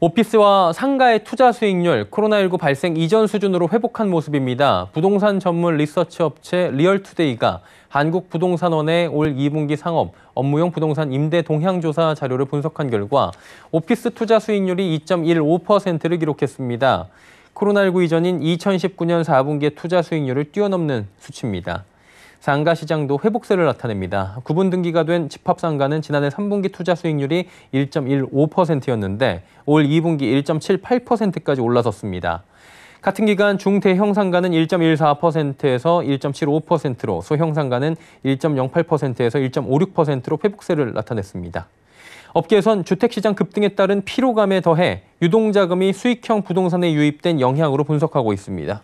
오피스와 상가의 투자 수익률 코로나19 발생 이전 수준으로 회복한 모습입니다. 부동산 전문 리서치 업체 리얼투데이가 한국부동산원의 올 2분기 상업 업무용 부동산 임대 동향 조사 자료를 분석한 결과 오피스 투자 수익률이 2.15%를 기록했습니다. 코로나19 이전인 2019년 4분기의 투자 수익률을 뛰어넘는 수치입니다. 상가 시장도 회복세를 나타냅니다. 구분 등기가 된 집합 상가는 지난해 3분기 투자 수익률이 1.15%였는데 올 2분기 1.78%까지 올라섰습니다. 같은 기간 중대형 상가는 1.14%에서 1.75%로 소형 상가는 1.08%에서 1.56%로 회복세를 나타냈습니다. 업계에선 주택시장 급등에 따른 피로감에 더해 유동자금이 수익형 부동산에 유입된 영향으로 분석하고 있습니다.